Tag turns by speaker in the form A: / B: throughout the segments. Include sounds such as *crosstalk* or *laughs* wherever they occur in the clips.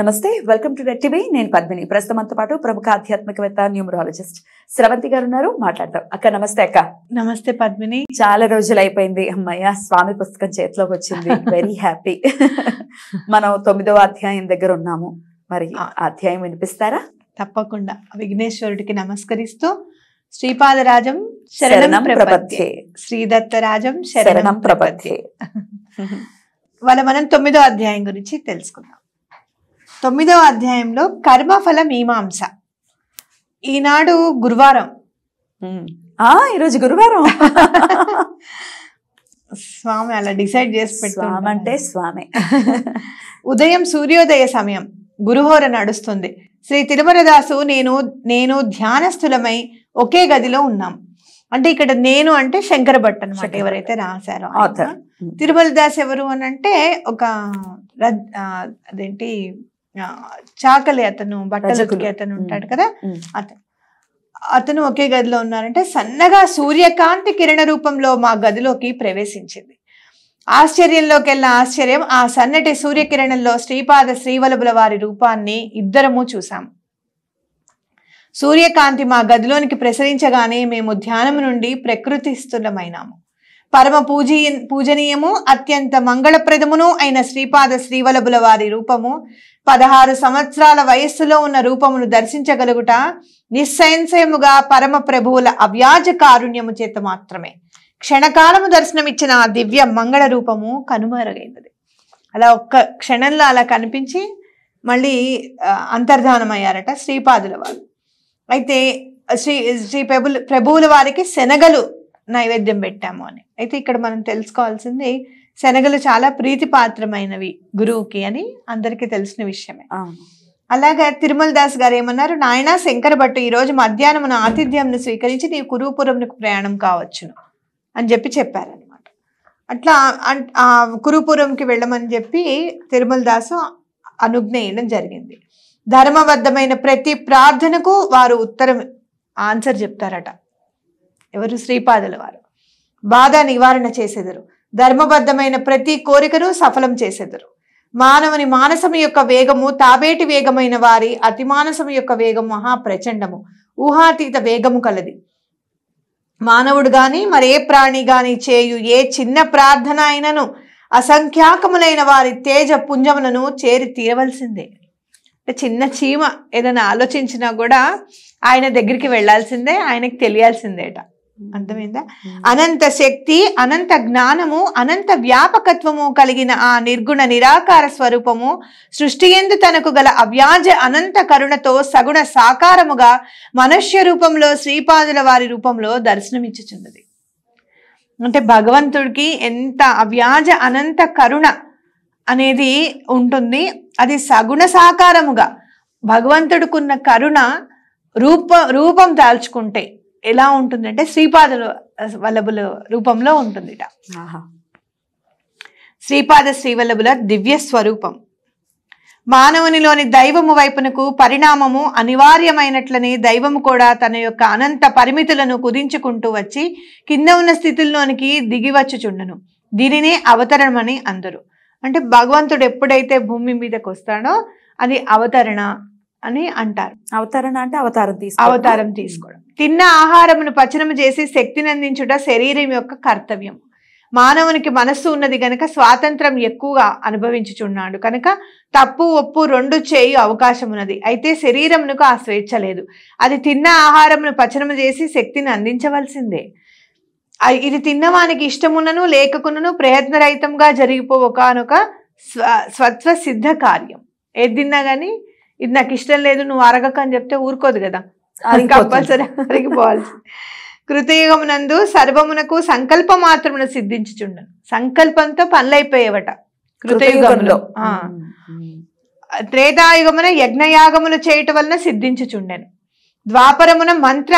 A: నమస్తే welcome to red TV నేను పద్మిని ప్రస్తుతంతో పాటు ప్రముఖ ఆధ్యాత్మికవేత్త న్యూమరాలజిస్ట్ స్రవంతి గారు ఉన్నారు మాట్లాడతాం అక్క నమస్తే అక్క నమస్తే పద్మిని చాలా రోజులు అయిపోయింది అమ్మయ్య స్వామి పుస్తకం చేతిలోకి వచ్చింది వెరీ *laughs* హ్యాపీ *laughs* మనం తొమ్మిదవ అధ్యాయం దగ్గర ఉన్నాము మరి అధ్యాయం వినిపిస్తారా తప్పకుండా విఘ్నేశ్వరుడికి నమస్కరిస్తూ శ్రీపాదరాజం శరణం ప్రపత్యే శ్రీదత్తరాజం శరణం ప్రపత్యే *laughs* వాళ్ళ మనం తొమ్మిదో అధ్యాయం గురించి తెలుసుకుందాం తొమ్మిదవ అధ్యాయంలో కర్మఫల మీమాంస ఈనాడు గురువారం ఈరోజు గురువారం స్వామి అలా డిసైడ్ చేసి పెట్టాం అంటే స్వామి ఉదయం సూర్యోదయ సమయం గురుహోర నడుస్తుంది శ్రీ తిరుమలదాసు నేను నేను ధ్యానస్థులమై ఒకే గదిలో ఉన్నాం అంటే ఇక్కడ నేను అంటే శంకర భట్ అనమాట ఎవరైతే రాశారో తిరుమలదాస్ ఎవరు అని అంటే ఒక అదేంటి చాకలి అతను బట్టలు అతను ఉంటాడు కదా అతను అతను ఒకే గదిలో ఉన్నారంటే సన్నగా సూర్యకాంతి కిరణ రూపంలో మా గదిలోకి ప్రవేశించింది ఆశ్చర్యంలోకి వెళ్ళిన ఆశ్చర్యం ఆ సన్నటి సూర్యకిరణంలో శ్రీపాద శ్రీవల్లభుల వారి రూపాన్ని ఇద్దరము చూసాము సూర్యకాంతి మా గదిలోనికి ప్రసరించగానే మేము ధ్యానం నుండి ప్రకృతిస్తులమైనాము పరమ పూజీయ పూజనీయము అత్యంత మంగళప్రదమును అయిన శ్రీపాద శ్రీవలభుల వారి రూపము పదహారు సంవత్సరాల వయస్సులో ఉన్న రూపమును దర్శించగలుగుట నిస్సంశయముగా పరమ ప్రభువుల అవ్యాజ కారుణ్యము చేత మాత్రమే క్షణకాలము దర్శనమిచ్చిన ఆ దివ్య మంగళ రూపము కనుమరుగైనది అలా ఒక్క క్షణంలో అలా కనిపించి మళ్ళీ అంతర్ధానమయ్యారట శ్రీపాదుల వారు అయితే శ్రీ శ్రీ ప్రభుల ప్రభువుల వారికి శనగలు నైవేద్యం పెట్టాము అని అయితే ఇక్కడ మనం తెలుసుకోవాల్సింది శనగలు చాలా ప్రీతి పాత్రమైనవి గురువుకి అని అందరికీ తెలిసిన విషయమే అలాగే తిరుమల దాస్ గారు ఏమన్నారు నాయన శంకర భట్టు ఈరోజు మధ్యాహ్నం నా ఆతిథ్యంను స్వీకరించి నీ కురుపురంకు ప్రయాణం కావచ్చును అని చెప్పి చెప్పారనమాట అట్లా ఆ కురుపురంకి వెళ్ళమని చెప్పి తిరుమల దాసు అనుజ్ఞ వేయడం జరిగింది ధర్మబద్ధమైన ప్రతి ప్రార్థనకు వారు ఉత్తరం ఆన్సర్ చెప్తారట ఎవరు శ్రీపాదుల వారు బాధ నివారణ చేసేదరు ధర్మబద్ధమైన ప్రతి కోరికను సఫలం చేసేదరు మానవుని మానసము యొక్క వేగము తాబేటి వేగమైన వారి అతిమానసము యొక్క వేగం మహాప్రచండము ఊహాతీత వేగము కలది మానవుడు గాని మరే ప్రాణి గాని చేయు ఏ చిన్న ప్రార్థన అయినను అసంఖ్యాకములైన వారి తేజ పుంజములను చేరి తీరవలసిందే అంటే చిన్న చీమ ఏదైనా ఆలోచించినా కూడా ఆయన దగ్గరికి వెళ్లాల్సిందే ఆయనకి తెలియాల్సిందేట అర్థమైందా అనంత శక్తి అనంత జ్ఞానము అనంత వ్యాపకత్వము కలిగిన ఆ నిర్గుణ నిరాకార స్వరూపము సృష్టి ఎందు తనకు గల అవ్యాజ అనంత కరుణతో సగుణ సాకారముగా మనుష్య రూపంలో శ్రీపాదుల వారి రూపంలో దర్శనమిచ్చుచున్నది అంటే భగవంతుడికి ఎంత అవ్యాజ అనంత కరుణ అనేది ఉంటుంది అది సగుణ సాకారముగా భగవంతుడుకున్న కరుణ రూప రూపం దాల్చుకుంటే ఎలా ఉంటుందంటే శ్రీపాదుల వల్లభుల రూపంలో ఉంటుంది శ్రీపాద శ్రీవల్లభుల దివ్య స్వరూపం మానవునిలోని దైవము వైపునకు పరిణామము అనివార్యమైనట్లని దైవము కూడా తన యొక్క అనంత పరిమితులను కుదించుకుంటూ వచ్చి కింద ఉన్న స్థితుల్లోనికి దిగివచ్చుచుండును దీనినే అవతరణమని అందరు అంటే భగవంతుడు ఎప్పుడైతే భూమి మీదకి వస్తాడో అది అవతరణ అని అంటారు అవతరణ అంటే అవతారం తీసు అవతారం తీసుకోవడం తిన్న ఆహారమును పచనము చేసి శక్తిని అందించుట శరీరం యొక్క కర్తవ్యం మానవునికి మనస్సు ఉన్నది కనుక స్వాతంత్రం ఎక్కువగా అనుభవించుచున్నాడు కనుక తప్పు ఒప్పు రెండు చేయు అవకాశం ఉన్నది అయితే శరీరమునకు ఆ స్వేచ్ఛ లేదు అది తిన్న ఆహారమును పచనము చేసి శక్తిని అందించవలసిందే ఇది తిన్నవానికి ఇష్టమున్నను లేకకున్నను ప్రయత్నరహితంగా జరిగిపోవకానొక స్వ స్వత్వ సిద్ధ కార్యం ఏది తిన్నా కానీ ఇది నాకు ఇష్టం లేదు నువ్వు అరగక అని చెప్తే ఊరుకోదు కదా కంపల్సరీ అరిగిపోవాలి కృతయుగమునందు సర్వమునకు సంకల్పం మాత్రమున సిద్ధించుచుండను సంకల్పంతో పనులైపోయేవట
B: కృతయుగంలో
A: త్రేతాయుగమున యజ్ఞయాగమును చేయట వలన సిద్ధించుచుండెను ద్వాపరమున మంత్ర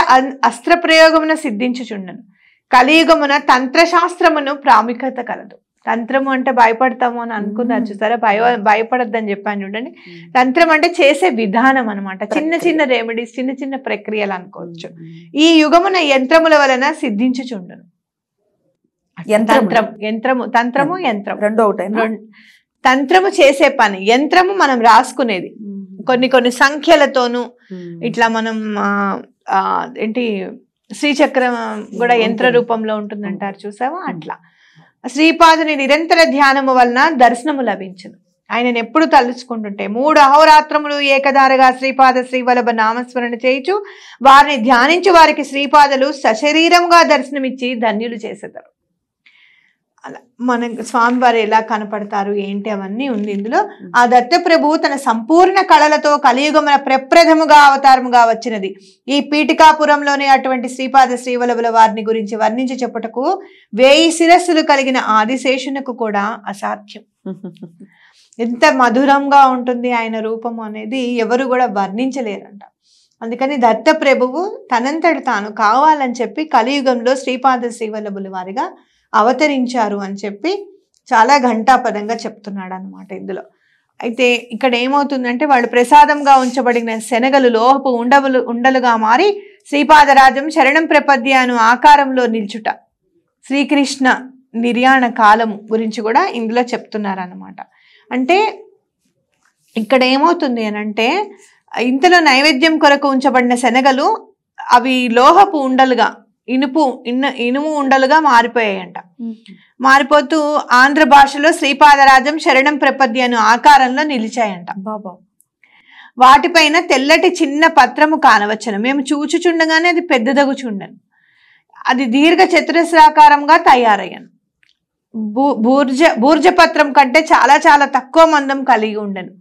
A: అస్త్ర ప్రయోగమున సిద్ధించుచుండను కలియుగమున తంత్రశాస్త్రమును ప్రాముఖ్యత కలదు తంత్రము అంటే భయపడతాము అని అనుకున్నారు చూసారా భయ భయపడద్దని చెప్పాను చూడండి తంత్రం అంటే చేసే విధానం అనమాట చిన్న చిన్న రెమెడీస్ చిన్న చిన్న ప్రక్రియలు అనుకోవచ్చు ఈ యుగమున యంత్రముల వలన సిద్ధించు చూడను యంత్రం యంత్రము తంత్రము యంత్రం రెండు ఒకటి తంత్రము చేసే పని యంత్రము మనం రాసుకునేది కొన్ని కొన్ని సంఖ్యలతోనూ ఇట్లా మనం ఏంటి శ్రీచక్రం కూడా యంత్ర రూపంలో ఉంటుందంటారు చూసావా అట్లా శ్రీపాదుని నిరంతర ధ్యానము వలన దర్శనము లభించను ఆయనను ఎప్పుడు తలుచుకుంటుంటే మూడు అహోరాత్రములు ఏకధారగా శ్రీపాద శ్రీవల్లభ నామస్మరణ చేయుచు వారిని ధ్యానించి వారికి శ్రీపాదలు సశరీరంగా దర్శనమిచ్చి ధన్యులు చేసేదారు మన స్వామివారు ఎలా కనపడతారు ఏంటి అవన్నీ ఉంది ఇందులో ఆ దత్తప్రభు తన సంపూర్ణ కళలతో కలియుగమున ప్రప్రథముగా అవతారముగా వచ్చినది ఈ పీఠికాపురంలోని అటువంటి శ్రీపాద శ్రీవల్లభుల వారిని గురించి వర్ణించి చెప్పుటకు వేయి శిరస్సులు కలిగిన ఆదిశేషునకు కూడా అసాధ్యం ఎంత మధురంగా ఉంటుంది ఆయన రూపం అనేది ఎవరు కూడా వర్ణించలేరంట అందుకని దత్తప్రభువు తనంతటి తనంతట తాను కావాలని చెప్పి కలియుగంలో శ్రీపాద శ్రీవల్లభుల వారిగా అవతరించారు అని చెప్పి చాలా ఘంటాపదంగా చెప్తున్నాడు అనమాట ఇందులో అయితే ఇక్కడ ఏమవుతుందంటే వాళ్ళు ప్రసాదంగా ఉంచబడిన శనగలు లోహపు ఉండవులు ఉండలుగా మారి శ్రీపాదరాజం శరణం ప్రపద్య అను ఆకారంలో నిల్చుట శ్రీకృష్ణ నిర్యాణ కాలం గురించి కూడా ఇందులో చెప్తున్నారనమాట అంటే ఇక్కడ ఏమవుతుంది అనంటే ఇంతలో నైవేద్యం కొరకు ఉంచబడిన శనగలు అవి లోహపు ఉండలుగా ఇనుపు ఇన్న ఇనుము ఉండలుగా మారిపోయాయంట మారిపోతూ ఆంధ్ర భాషలో శ్రీపాదరాజం శరణం ప్రపద్య అను ఆకారంలో నిలిచాయంట బాబా వాటిపైన తెల్లటి చిన్న పత్రము కానవచ్చను మేము చూచుచుండగానే అది పెద్దదగు చుండను అది దీర్ఘ చతురస్రాకారంగా తయారయ్యాను బూర్జ బూర్జ పత్రం కంటే చాలా చాలా తక్కువ మందం కలిగి ఉండను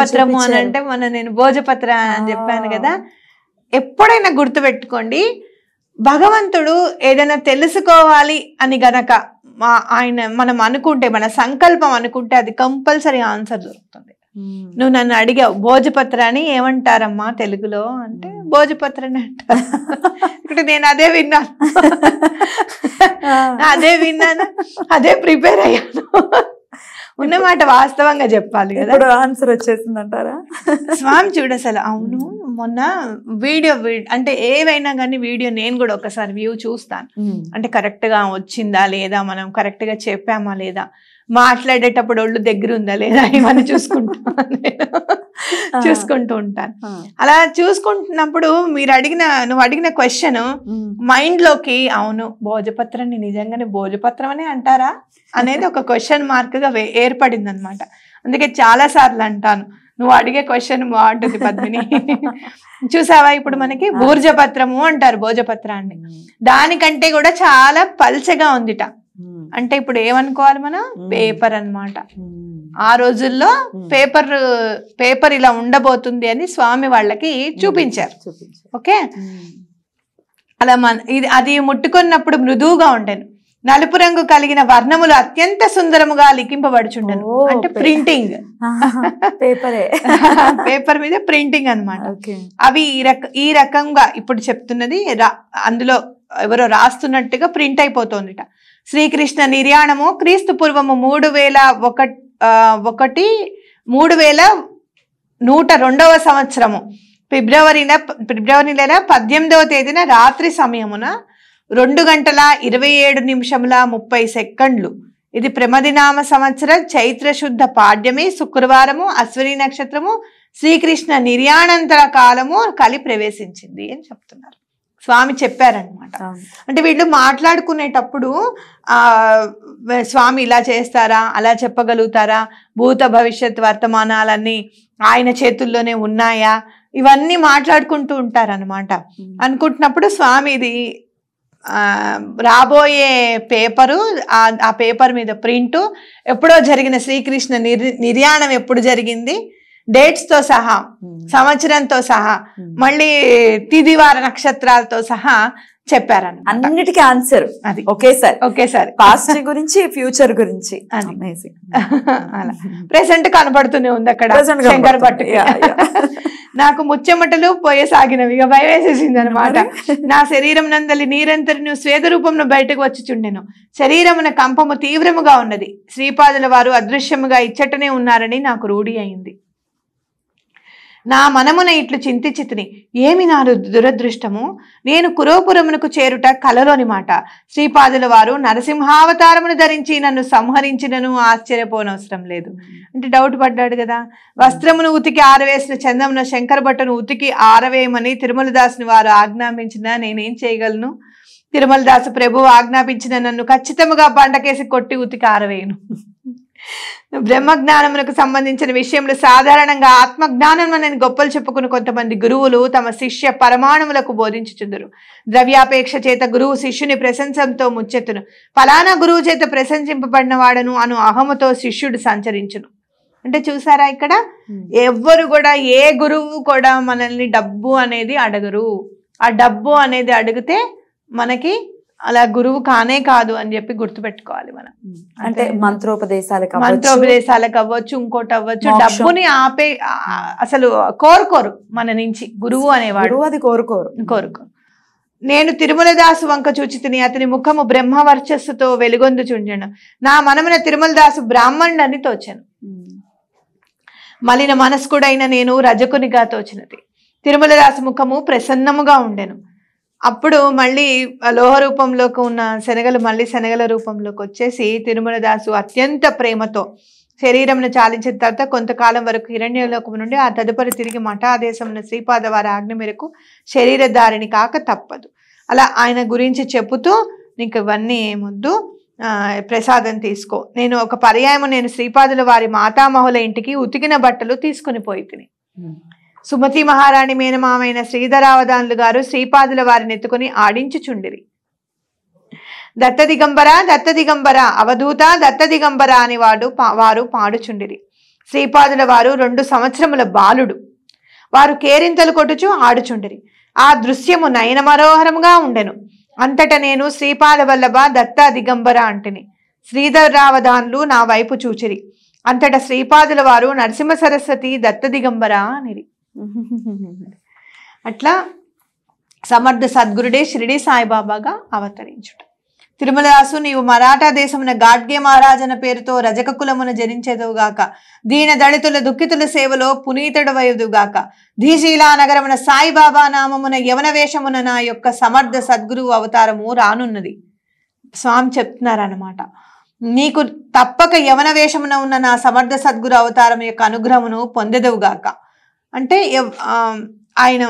A: పత్రము అని అంటే మన నేను భోజపత్ర అని చెప్పాను కదా ఎప్పుడైనా గుర్తుపెట్టుకోండి భగవంతుడు ఏదైనా తెలుసుకోవాలి అని గనక మా ఆయన మనం అనుకుంటే మన సంకల్పం అనుకుంటే అది కంపల్సరీ ఆన్సర్ దొరుకుతుంది hmm. నువ్వు నన్ను అడిగావు భోజపత్రాన్ని ఏమంటారమ్మా తెలుగులో అంటే hmm. భోజపత్రని అంటారు ఇక్కడ నేను అదే విన్నాను *laughs* అదే విన్నాను అదే ప్రిపేర్ అయ్యాను ఉన్నమాట వాస్తవంగా చెప్పాలి కదా ఆన్సర్ వచ్చేసింది అంటారా స్వామి చూడు అసలు అవును మొన్న వీడియో అంటే ఏవైనా కానీ వీడియో నేను కూడా ఒకసారి వ్యూ చూస్తాను అంటే కరెక్ట్ గా వచ్చిందా లేదా మనం కరెక్ట్ గా చెప్పామా లేదా మాట్లాడేటప్పుడు ఒళ్ళు దగ్గర ఉందా లేదా ఏమని చూసుకుంటా చూసుకుంటూ ఉంటాను అలా చూసుకుంటున్నప్పుడు మీరు అడిగిన నువ్వు అడిగిన క్వశ్చన్ మైండ్ లోకి అవును భోజపత్రాన్ని నిజంగానే భోజపత్రం అనే అంటారా అనేది ఒక క్వశ్చన్ మార్క్ గా ఏర్పడింది అనమాట అందుకే చాలా సార్లు అంటాను నువ్వు అడిగే క్వశ్చన్ బాగుంటుంది పద్మిని *laughs* చూసావా ఇప్పుడు మనకి భోజపత్రము అంటారు భోజపత్రాన్ని దానికంటే కూడా చాలా పల్చగా ఉందిట అంటే ఇప్పుడు ఏమనుకోవాలి మనం పేపర్ అనమాట ఆ రోజుల్లో పేపర్ పేపర్ ఇలా ఉండబోతుంది అని స్వామి వాళ్ళకి చూపించారు ఓకే అలా మన ఇది అది ముట్టుకున్నప్పుడు మృదువుగా ఉండేను నలుపు రంగు కలిగిన వర్ణములు అత్యంత సుందరముగా లిఖింపబడుచుండను అంటే ప్రింటింగ్ పేపరే *laughs* పేపర్ మీద ప్రింటింగ్ అనమాట అవి ఈ ఈ రకంగా ఇప్పుడు చెప్తున్నది అందులో ఎవరో రాస్తున్నట్టుగా ప్రింట్ అయిపోతుందిట శ్రీకృష్ణ నిర్యాణము క్రీస్తు పూర్వము మూడు వేల ఒక ఒకటి మూడు వేల నూట రెండవ సంవత్సరము ఫిబ్రవరిన ఫిబ్రవరి నెల పద్దెనిమిదవ తేదీన రాత్రి సమయమున రెండు గంటల ఇరవై ఏడు నిమిషముల ముప్పై సెకండ్లు ఇది ప్రమదినామ సంవత్సర చైత్రశుద్ధ పాడ్యమి శుక్రవారము అశ్విని నక్షత్రము శ్రీకృష్ణ నిర్యాణంతర కాలము కలి ప్రవేశించింది అని చెప్తున్నారు స్వామి చెప్పారనమాట అంటే వీళ్ళు మాట్లాడుకునేటప్పుడు ఆ స్వామి ఇలా చేస్తారా అలా చెప్పగలుగుతారా భూత భవిష్యత్ వర్తమానాలన్నీ ఆయన చేతుల్లోనే ఉన్నాయా ఇవన్నీ మాట్లాడుకుంటూ ఉంటారనమాట అనుకుంటున్నప్పుడు స్వామి ఇది రాబోయే పేపరు ఆ పేపర్ మీద ప్రింటు ఎప్పుడో జరిగిన శ్రీకృష్ణ నిర్ నిర్యాణం ఎప్పుడు జరిగింది డేట్స్ తో సహా సంవత్సరంతో సహా మళ్ళీ తిదివార నక్షత్రాలతో సహా చెప్పారని అన్నిటికీ ఆన్సర్ అది ఒకేసారి ఒకేసారి పాస్ట్ గురించి ఫ్యూచర్ గురించి ప్రెసెంట్ *laughs* కనపడుతూనే ఉంది అక్కడ శంకర్ పట్టు *laughs* నాకు ముచ్చెమటలు పోయసాగినవి ఇక భయం వేసేసింది అనమాట నా శరీరం నందలి నీరంతరిని స్వేద రూపంలో బయటకు వచ్చిచుండెను శరీరమున కంపము తీవ్రముగా ఉన్నది శ్రీపాదుల వారు అదృశ్యముగా ఇచ్చటనే ఉన్నారని నాకు రూఢి అయింది నా మనమున ఇట్లు చింతిచితిని ఏమి నా దురదృష్టము నేను కురోపురమునకు చేరుట కలలోని మాట శ్రీపాదుల వారు నరసింహావతారమును ధరించి నన్ను సంహరించినను ఆశ్చర్యపోనవసరం లేదు అంటే డౌట్ పడ్డాడు కదా వస్త్రమును ఉతికి ఆరవేసిన చందమున శంకర బట్టను ఉతికి ఆరవేయమని తిరుమలదాసుని వారు ఆజ్ఞాపించినా నేనేం చేయగలను తిరుమలదాసు ప్రభు ఆజ్ఞాపించిన నన్ను ఖచ్చితంగా బండకేసి కొట్టి ఉతికి ఆరవేయను బ్రహ్మజ్ఞానమునకు సంబంధించిన విషయంలో సాధారణంగా ఆత్మజ్ఞానం అని గొప్పలు చెప్పుకున్న కొంతమంది గురువులు తమ శిష్య పరమాణువులకు బోధించుచుందరు ద్రవ్యాపేక్ష చేత గురువు శిష్యుని ప్రశంసంతో ముచ్చెత్తును ఫలానా గురువు చేత ప్రశంసింపబడిన వాడను అను అహముతో శిష్యుడు సంచరించును అంటే చూసారా ఇక్కడ ఎవ్వరు కూడా ఏ గురువు కూడా మనల్ని డబ్బు అనేది అడగరు ఆ డబ్బు అనేది అడిగితే మనకి అలా గురువు కానే కాదు అని చెప్పి గుర్తుపెట్టుకోవాలి మనం అంటే మంత్రోపదేశాలకు మంత్రోపదేశాలకు అవ్వచ్చు ఇంకోటి అవ్వచ్చు డబ్బుని ఆపే అసలు కోరుకోరు మన నుంచి గురువు అనేవాడు అది కోరుకోరు కోరుకోరు నేను తిరుమల దాసు వంక చూచితిని అతని ముఖము బ్రహ్మ వర్చస్సుతో వెలుగొందు చుండను నా మనమున తిరుమల తిరుమలదాసు బ్రాహ్మణుడని తోచాను మలిన మనస్కుడైన నేను రజకునిగా తోచినది తిరుమల దాసు ముఖము ప్రసన్నముగా ఉండెను అప్పుడు మళ్ళీ లోహ రూపంలోకి ఉన్న శనగలు మళ్ళీ శనగల రూపంలోకి వచ్చేసి తిరుమల దాసు అత్యంత ప్రేమతో శరీరంను చాలించిన తర్వాత కొంతకాలం వరకు హిరణ్యలోకం నుండి ఆ తదుపరి తిరిగి మఠాదేశం శ్రీపాద వారి ఆజ్ఞ మేరకు శరీరధారిని కాక తప్పదు అలా ఆయన గురించి చెబుతూ నీకు ఇవన్నీ ఏముద్దు ప్రసాదం తీసుకో నేను ఒక పర్యాయము నేను శ్రీపాదుల వారి మాతామహుల ఇంటికి ఉతికిన బట్టలు తీసుకుని పోయి తిని సుమతి మహారాణి మేనమామైన శ్రీధరావధానులు గారు శ్రీపాదుల వారిని ఎత్తుకుని ఆడించుచుండిరి దత్త దిగంబర దత్త దిగంబర అవధూత దత్త దిగంబర వాడు వారు పాడుచుండిరి శ్రీపాదుల వారు రెండు సంవత్సరముల బాలుడు వారు కేరింతలు కొట్టుచు ఆడుచుండిరి ఆ దృశ్యము నయనమనోహరంగా ఉండెను అంతట నేను శ్రీపాద వల్లభ దత్త దిగంబర అంటిని శ్రీధరావధాన్లు నా వైపు చూచిరి అంతట శ్రీపాదుల వారు నరసింహ సరస్వతి దత్త దిగంబర అనిరి అట్లా సమర్థ సద్గురుడే షిరిడి సాయిబాబాగా అవతరించుట తిరుమలరాసు నీవు మరాఠా దేశమున గాడ్గే మహారాజన పేరుతో రజక కులమున జరించెదువుగాక దీన దళితుల దుఃఖితుల సేవలో పునీతుడవయుదుగాక ధీశీలా నగరమున సాయిబాబా నామమున యవన వేషమున నా యొక్క సమర్థ సద్గురువు అవతారము రానున్నది స్వామి చెప్తున్నారనమాట నీకు తప్పక యవన వేషమున ఉన్న నా సమర్థ సద్గురు అవతారం యొక్క అనుగ్రహమును పొందెదవుగాక అంటే ఆయన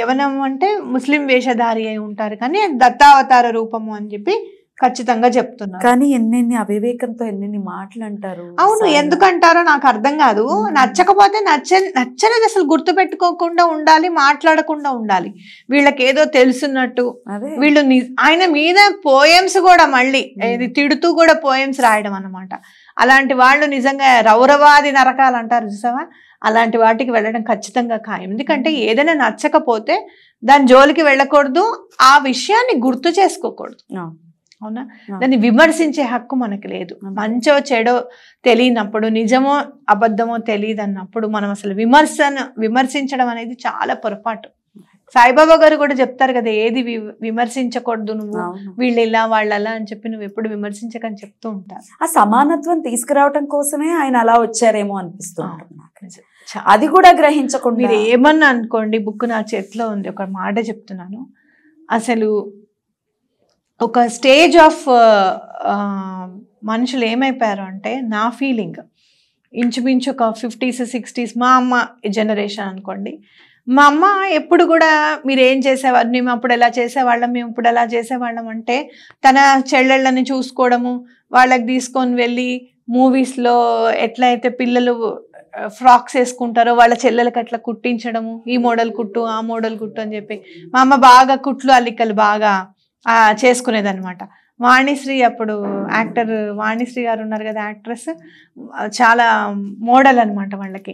A: యవనం అంటే ముస్లిం వేషధారి అయి ఉంటారు కానీ దత్తావతార రూపము అని చెప్పి ఖచ్చితంగా చెప్తున్నారు కానీ ఎన్నెన్ని అవివేకంతో ఎన్నెన్ని మాటలు అంటారు అవును ఎందుకంటారో నాకు అర్థం కాదు నచ్చకపోతే నచ్చ నచ్చని అసలు గుర్తు పెట్టుకోకుండా ఉండాలి మాట్లాడకుండా ఉండాలి వీళ్ళకి ఏదో తెలుసున్నట్టు వీళ్ళు ఆయన మీద పోయమ్స్ కూడా మళ్ళీ ఇది తిడుతూ కూడా పోయమ్స్ రాయడం అనమాట అలాంటి వాళ్ళు నిజంగా రౌరవాది నరకాలు అంటారు చూసావా అలాంటి వాటికి వెళ్ళడం ఖచ్చితంగా ఖాయం ఎందుకంటే ఏదైనా నచ్చకపోతే దాని జోలికి వెళ్ళకూడదు ఆ విషయాన్ని గుర్తు చేసుకోకూడదు అవునా దాన్ని విమర్శించే హక్కు మనకు లేదు మంచో చెడో తెలియనప్పుడు నిజమో అబద్ధమో తెలియదు మనం అసలు విమర్శన విమర్శించడం అనేది చాలా పొరపాటు సాయిబాబా గారు కూడా చెప్తారు కదా ఏది విమర్శించకూడదు నువ్వు వీళ్ళు ఇలా వాళ్ళు అలా అని చెప్పి నువ్వు ఎప్పుడు విమర్శించకని చెప్తూ ఉంటారు ఆ సమానత్వం తీసుకురావటం కోసమే ఆయన అలా వచ్చారేమో అనిపిస్తుంది నాకు అది కూడా గ్రహించకుండా మీరు ఏమన్నా అనుకోండి బుక్ నా చేతిలో ఉంది ఒక మాట చెప్తున్నాను అసలు ఒక స్టేజ్ ఆఫ్ మనుషులు ఏమైపోయారు అంటే నా ఫీలింగ్ ఇంచుమించు ఒక ఫిఫ్టీస్ సిక్స్టీస్ మా అమ్మ జనరేషన్ అనుకోండి మా అమ్మ ఎప్పుడు కూడా మీరు ఏం చేసేవారు మేము అప్పుడు ఎలా చేసేవాళ్ళం మేము ఇప్పుడు ఎలా చేసేవాళ్ళం అంటే తన చెల్లెళ్ళని చూసుకోవడము వాళ్ళకి తీసుకొని వెళ్ళి మూవీస్లో ఎట్లయితే పిల్లలు ఫ్రాక్స్ వేసుకుంటారో వాళ్ళ చెల్లెలకి అట్లా కుట్టించడము ఈ మోడల్ కుట్టు ఆ మోడల్ కుట్టు అని చెప్పి మా అమ్మ బాగా కుట్లు అల్లికలు బాగా చేసుకునేదనమాట వాణిశ్రీ అప్పుడు యాక్టర్ వాణిశ్రీ గారు ఉన్నారు కదా యాక్ట్రెస్ చాలా మోడల్ అనమాట వాళ్ళకి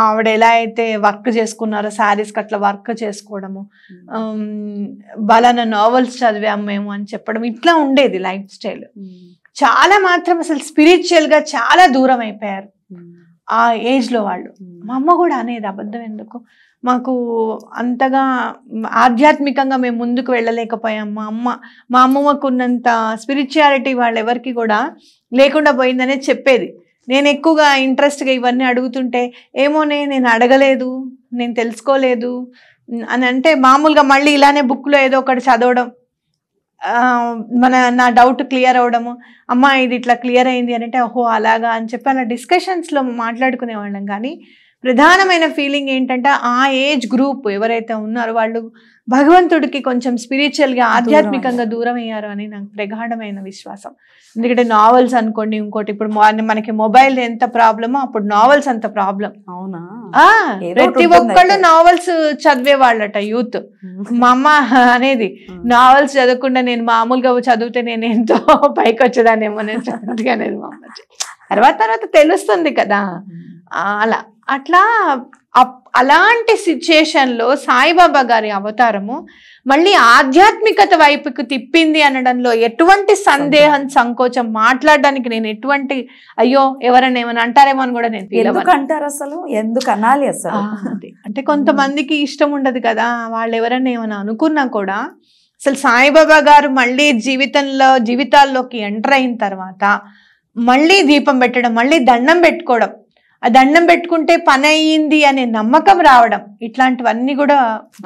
A: ఆవిడ ఎలా అయితే వర్క్ చేసుకున్నారో శారీస్కి అట్లా వర్క్ చేసుకోవడము hmm. బలన నావెల్స్ చదివాము మేము అని చెప్పడం ఇట్లా ఉండేది లైఫ్ స్టైల్ hmm. చాలా మాత్రం అసలు స్పిరిచువల్గా చాలా దూరం అయిపోయారు hmm. ఆ ఏజ్లో వాళ్ళు మా అమ్మ కూడా అనేది అబద్ధం ఎందుకు మాకు అంతగా ఆధ్యాత్మికంగా మేము ముందుకు వెళ్ళలేకపోయాం మా అమ్మ మా అమ్మమ్మకు ఉన్నంత స్పిరిచువాలిటీ వాళ్ళు ఎవరికి కూడా లేకుండా పోయిందనే చెప్పేది నేను ఎక్కువగా ఇంట్రెస్ట్గా ఇవన్నీ అడుగుతుంటే ఏమోనే నేను అడగలేదు నేను తెలుసుకోలేదు అని అంటే మామూలుగా మళ్ళీ ఇలానే బుక్లో ఏదో ఒకటి చదవడం మన నా డౌట్ క్లియర్ అవడము అమ్మ ఇది ఇట్లా క్లియర్ అయింది అని అంటే ఓహో అలాగా అని చెప్పి అలా డిస్కషన్స్లో మాట్లాడుకునేవాళ్ళం కానీ ప్రధానమైన ఫీలింగ్ ఏంటంటే ఆ ఏజ్ గ్రూప్ ఎవరైతే ఉన్నారో వాళ్ళు భగవంతుడికి కొంచెం స్పిరిచువల్గా ఆధ్యాత్మికంగా దూరం అయ్యారు అని నాకు ప్రగాఢమైన విశ్వాసం ఎందుకంటే నావెల్స్ అనుకోండి ఇంకోటి ఇప్పుడు మనకి మొబైల్ ఎంత ప్రాబ్లమో అప్పుడు నావెల్స్ అంత ప్రాబ్లం అవునా ప్రతి ఒక్కళ్ళు నావెల్స్ చదివేవాళ్ళట యూత్ మా అమ్మ అనేది నావెల్స్ చదవకుండా నేను మామూలుగా చదివితే నేను ఎంతో *laughs* పైకి వచ్చేదాన్ని ఏమో అనేది మా అమ్మ తర్వాత తర్వాత తెలుస్తుంది కదా అలా అట్లా అలాంటి సిచ్యుయేషన్లో సాయిబాబా గారి అవతారము మళ్ళీ ఆధ్యాత్మికత వైపుకు తిప్పింది అనడంలో ఎటువంటి సందేహం సంకోచం మాట్లాడడానికి నేను ఎటువంటి అయ్యో ఎవరైనా ఏమైనా అంటారేమో అని కూడా నేను అంటారు అసలు ఎందుకు అనాలి అసలు అంటే కొంతమందికి ఇష్టం ఉండదు కదా వాళ్ళు ఎవరైనా ఏమైనా అనుకున్నా కూడా అసలు సాయిబాబా గారు మళ్ళీ జీవితంలో జీవితాల్లోకి ఎంటర్ అయిన తర్వాత మళ్ళీ దీపం పెట్టడం మళ్ళీ దండం పెట్టుకోవడం ఆ దండం పెట్టుకుంటే పని అయ్యింది అనే నమ్మకం రావడం ఇట్లాంటివన్నీ కూడా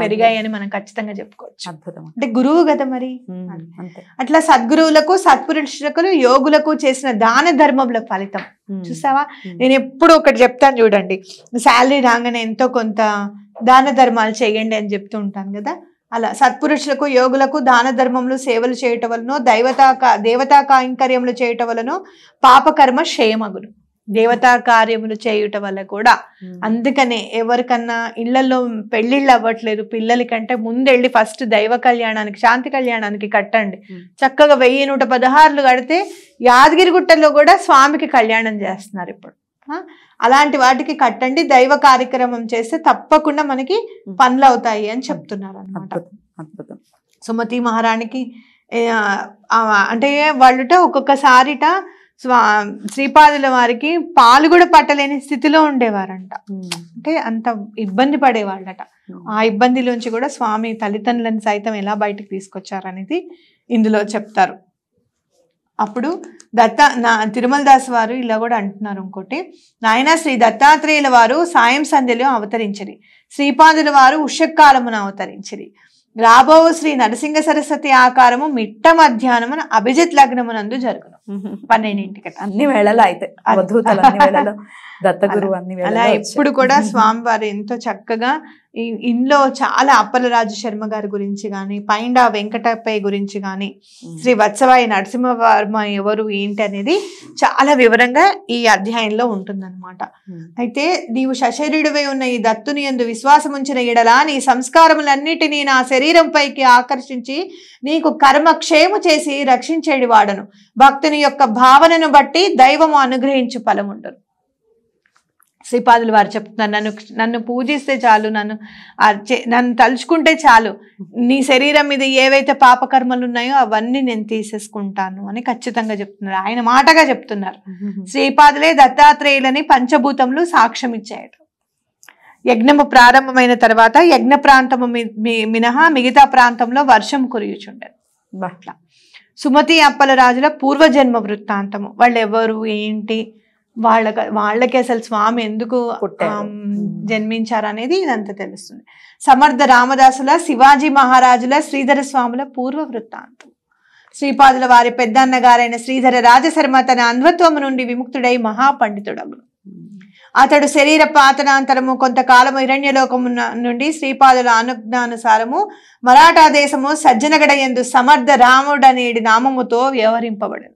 A: పెరిగాయని మనం ఖచ్చితంగా చెప్పుకోవచ్చు అద్భుతం అంటే గురువు కదా మరి అట్లా సద్గురువులకు సత్పురుషులకు యోగులకు చేసిన దాన ధర్మముల ఫలితం చూసావా నేను ఎప్పుడు ఒకటి చెప్తాను చూడండి శాలరీ రాగానే ఎంతో కొంత దాన ధర్మాలు చేయండి అని చెప్తూ ఉంటాను కదా అలా సత్పురుషులకు యోగులకు దాన ధర్మములు సేవలు చేయటం వలన దైవతా దేవతా కైంకర్యములు చేయటం వలన పాపకర్మ క్షేమగులు దేవతా కార్యములు చేయుట వల్ల కూడా అందుకనే ఎవరికన్నా ఇళ్లలో పెళ్లిళ్ళు అవ్వట్లేదు పిల్లల కంటే ముందెళ్ళి ఫస్ట్ దైవ కళ్యాణానికి శాంతి కళ్యాణానికి కట్టండి చక్కగా వెయ్యి నూట పదహారులు కడితే యాదగిరిగుట్టలో కూడా స్వామికి కళ్యాణం చేస్తున్నారు ఇప్పుడు అలాంటి వాటికి కట్టండి దైవ కార్యక్రమం చేస్తే తప్పకుండా మనకి పనులు అవుతాయి అని చెప్తున్నారు అనమాట సుమతి మహారాణికి అంటే వాళ్ళుట ఒక్కొక్కసారిట స్వా శ్రీపాదుల వారికి పాలు కూడా పట్టలేని స్థితిలో ఉండేవారంట hmm. అంటే అంత ఇబ్బంది పడేవాళ్ళట hmm. ఆ ఇబ్బందిలోంచి కూడా స్వామి తల్లిదండ్రులను సైతం ఎలా బయటకు తీసుకొచ్చారనేది ఇందులో చెప్తారు అప్పుడు దత్త నా తిరుమల దాస్ వారు ఇలా కూడా అంటున్నారు ఇంకోటి నాయన శ్రీ దత్తాత్రేయుల వారు సాయం సంధ్యలో అవతరించిరి శ్రీపాదుల వారు ఉషకాలమున అవతరించిరి రాబో శ్రీ నరసింహ సరస్వతి ఆకారము మిట్ట మధ్యాహ్నమున అభిజిత్ లగ్నమునందు జరుగును పన్నెండింటికి అన్ని వేళలో అయితే *laughs* దత్తగురువు అన్ని అలా ఎప్పుడు కూడా స్వామివారు ఎంతో చక్కగా ఇందులో చాలా అప్పలరాజు శర్మ గారి గురించి కానీ పైండా వెంకటప్పయ్య గురించి కానీ శ్రీ వత్సవాయి నరసింహవర్మ ఎవరు ఏంటి అనేది చాలా వివరంగా ఈ అధ్యాయంలో ఉంటుందన్నమాట అయితే నీవు శశరీడివై ఉన్న ఈ దత్తుని ఎందు విశ్వాసం ఉంచిన ఎడలా నీ సంస్కారములన్నిటినీ నా శరీరంపైకి ఆకర్షించి నీకు కర్మ చేసి రక్షించేడి వాడను భక్తుని యొక్క భావనను బట్టి దైవము అనుగ్రహించు ఫలముండను శ్రీపాదులు వారు చెప్తున్నారు నన్ను నన్ను పూజిస్తే చాలు నన్ను నన్ను తలుచుకుంటే చాలు నీ శరీరం మీద ఏవైతే పాపకర్మలు ఉన్నాయో అవన్నీ నేను తీసేసుకుంటాను అని ఖచ్చితంగా చెప్తున్నారు ఆయన మాటగా చెప్తున్నారు శ్రీపాదులే దత్తాత్రేయులని పంచభూతములు సాక్ష్యం ఇచ్చాడు యజ్ఞము ప్రారంభమైన తర్వాత యజ్ఞ ప్రాంతము మినహా మిగతా ప్రాంతంలో వర్షం కురియుచుండదు అట్లా సుమతి అప్పల రాజుల పూర్వజన్మ వృత్తాంతము వాళ్ళు ఎవరు ఏంటి వాళ్ళ వాళ్ళకి అసలు స్వామి ఎందుకు జన్మించారనేది ఇదంతా తెలుస్తుంది సమర్థ రామదాసుల శివాజీ మహారాజుల శ్రీధర స్వాముల పూర్వ వృత్తాంతం శ్రీపాదుల వారి పెద్దన్న గారైన శ్రీధర రాజశర్మ తన అంధత్వము నుండి విముక్తుడై మహాపండితుడము అతడు శరీర పాతనాంతరము కొంతకాలము హిరణ్యలోకము నుండి శ్రీపాదుల అనుజ్ఞానుసారము మరాఠా దేశము సజ్జనగడ ఎందు సమర్థ రాముడనేడి నామముతో వ్యవహరింపబడను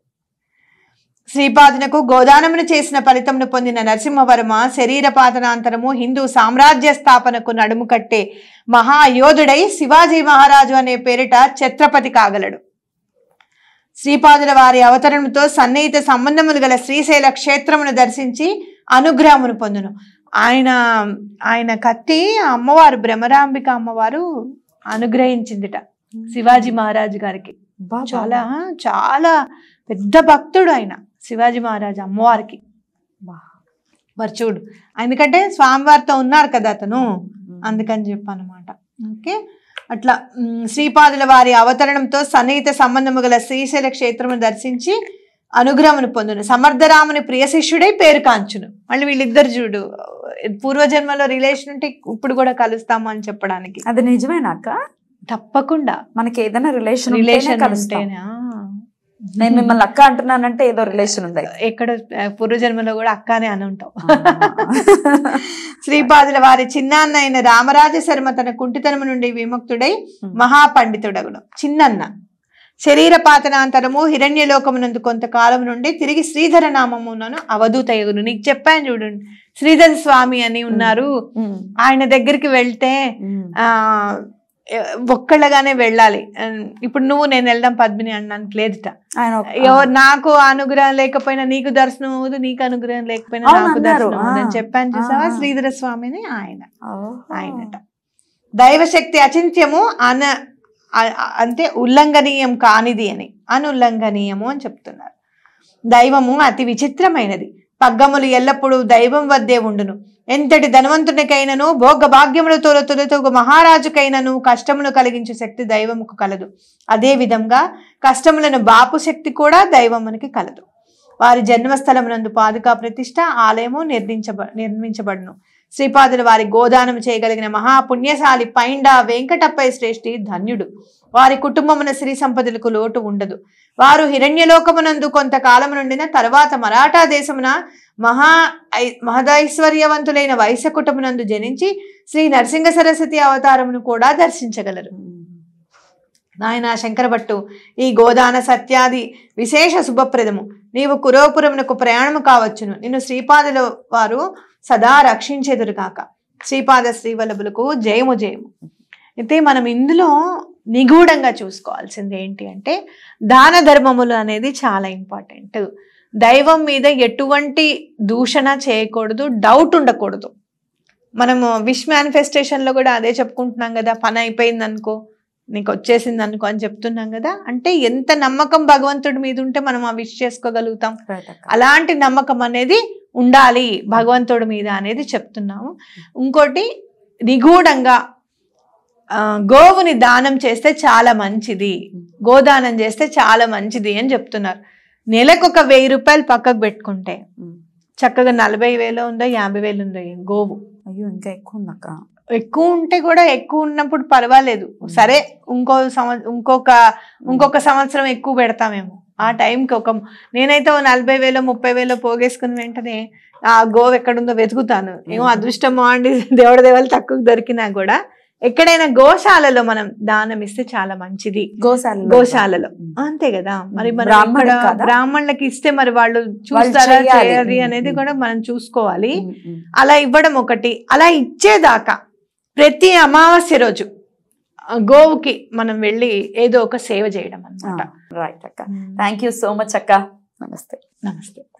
A: శ్రీపాదునకు గోదానమును చేసిన ఫలితమును పొందిన నరసింహవర్మ శరీర పాతనాంతరము హిందూ సామ్రాజ్య స్థాపనకు నడుము కట్టే మహాయోధుడై శివాజీ మహారాజు అనే పేరిట ఛత్రపతి కాగలడు శ్రీపాదుల వారి అవతరణతో సన్నిహిత సంబంధములు గల శ్రీశైల క్షేత్రమును దర్శించి అనుగ్రహమును పొందును ఆయన ఆయన కత్తి అమ్మవారు భ్రమరాంబిక అమ్మవారు అనుగ్రహించిందిట శివాజీ మహారాజు గారికి చాలా చాలా పెద్ద భక్తుడు ఆయన శివాజీ మహారాజు అమ్మవారికి మరి చూడు ఎందుకంటే స్వామివారితో ఉన్నారు కదా అతను అందుకని చెప్పనమాట ఓకే అట్లా శ్రీపాదుల వారి అవతరణంతో సన్నిహిత సంబంధము గల శ్రీశైల క్షేత్రము దర్శించి అనుగ్రహమును పొందును సమర్థరాముని ప్రియ శిష్యుడై పేరు కాంచును మళ్ళీ వీళ్ళిద్దరు చూడు పూర్వజన్మలో రిలేషన్ ఉంటే ఇప్పుడు కూడా కలుస్తాము అని చెప్పడానికి అది నిజమేనాక తప్పకుండా మనకి ఏదైనా రిలేషన్ రిలేషన్ కలుస్తేనా నేను మిమ్మల్ని అక్క అంటున్నానంటే ఏదో రిలేషన్ ఉంది ఎక్కడ పూర్వజన్మలో కూడా అక్క అని ఉంటాం *laughs* శ్రీపాదుల వారి చిన్నాన్న అయిన రామరాజ శర్మ తన కుంటితనము నుండి విముక్తుడై మహాపండితుడగును చిన్నన్న శరీర పాతనాంతరము హిరణ్యలోకమునందు కొంతకాలం నుండి తిరిగి శ్రీధర నామమునను అవధూత ఎగును నీకు చెప్పాను చూడండి శ్రీధర స్వామి అని ఉన్నారు ఆయన దగ్గరికి వెళ్తే ఆ ఒక్కళ్ళగానే వెళ్ళాలి ఇప్పుడు నువ్వు నేను వెళ్దాం పద్మిని అన్నానికి లేదుట నాకు అనుగ్రహం లేకపోయినా నీకు దర్శనం అవుదు నీకు అనుగ్రహం లేకపోయినా నాకు దర్శనం అని చెప్పాను చూసావా శ్రీధర స్వామిని ఆయన ఆయనట దైవశక్తి అచింత్యము అన అంటే ఉల్లంఘనీయం కానిది అని అనుల్లంఘనీయము అని చెప్తున్నారు దైవము అతి విచిత్రమైనది పగ్గములు ఎల్లప్పుడూ దైవం వద్దే ఉండును ఎంతటి ధనవంతునికైనను భోగ భాగ్యములు తోలతొలతో ఒక మహారాజుకైనను కష్టమును కలిగించే శక్తి దైవముకు కలదు అదేవిధంగా కష్టములను బాపు శక్తి కూడా దైవమునికి కలదు వారి జన్మస్థలమునందు పాదుకా ప్రతిష్ట ఆలయము నిర్మించబ నిర్మించబడును శ్రీపాదులు వారి గోదానం చేయగలిగిన మహాపుణ్యశాలి పైండా వెంకటప్పై శ్రేష్ఠి ధన్యుడు వారి కుటుంబమున సిరి సంపదలకు లోటు ఉండదు వారు హిరణ్యలోకమునందు కొంతకాలము నుండిన తర్వాత మరాఠా దేశమున మహా మహదైశ్వర్యవంతులైన వైశ్య కుటుంబనందు జనించి శ్రీ నరసింహ సరస్వతి అవతారమును కూడా దర్శించగలరు నాయన భట్టు ఈ గోదాన సత్యాది విశేష శుభప్రదము నీవు కురోపురమునకు ప్రయాణము కావచ్చును నిన్ను శ్రీపాదుల వారు సదా రక్షించేదురుగాక శ్రీపాద శ్రీవల్లభులకు జయము జయము అయితే మనం ఇందులో నిగూఢంగా చూసుకోవాల్సింది ఏంటి అంటే దాన ధర్మములు అనేది చాలా ఇంపార్టెంట్ దైవం మీద ఎటువంటి దూషణ చేయకూడదు డౌట్ ఉండకూడదు మనము విష్ మేనిఫెస్టేషన్లో కూడా అదే చెప్పుకుంటున్నాం కదా పని అయిపోయింది అనుకో నీకు వచ్చేసింది అనుకో అని చెప్తున్నాం కదా అంటే ఎంత నమ్మకం భగవంతుడి మీద ఉంటే మనం ఆ విష్ చేసుకోగలుగుతాం అలాంటి నమ్మకం అనేది ఉండాలి భగవంతుడి మీద అనేది చెప్తున్నాము ఇంకోటి నిగూఢంగా గోవుని దానం చేస్తే చాలా మంచిది గోదానం చేస్తే చాలా మంచిది అని చెప్తున్నారు నెలకు ఒక వెయ్యి రూపాయలు పక్కకు పెట్టుకుంటే చక్కగా నలభై వేలు ఉందో యాభై వేలు ఉందో గోవు అయ్యో ఇంకా ఎక్కువ ఉందక్క ఎక్కువ ఉంటే కూడా ఎక్కువ ఉన్నప్పుడు పర్వాలేదు సరే ఇంకో సంవత్సరం ఇంకొక ఇంకొక సంవత్సరం ఎక్కువ పెడతామేమో ఆ టైంకి ఒక నేనైతే ఓ నలభై వేలో ముప్పై వేలో పోగేసుకుని వెంటనే ఆ గోవు ఎక్కడుందో వెతుకుతాను ఏమో అదృష్టమో అండి దేవుడ దేవాలు తక్కువ దొరికినా కూడా ఎక్కడైనా గోశాలలో మనం దానం ఇస్తే చాలా మంచిది గోశాల గోశాలలో అంతే కదా మరి మనం బ్రాహ్మణులకి ఇస్తే మరి వాళ్ళు చూస్తారా చేయాలి అనేది కూడా మనం చూసుకోవాలి అలా ఇవ్వడం ఒకటి అలా ఇచ్చేదాకా ప్రతి అమావాస్య రోజు గోవుకి మనం వెళ్ళి ఏదో ఒక సేవ చేయడం అనమాట రైట్ అక్క థ్యాంక్ యూ సో మచ్ అక్క నమస్తే నమస్తే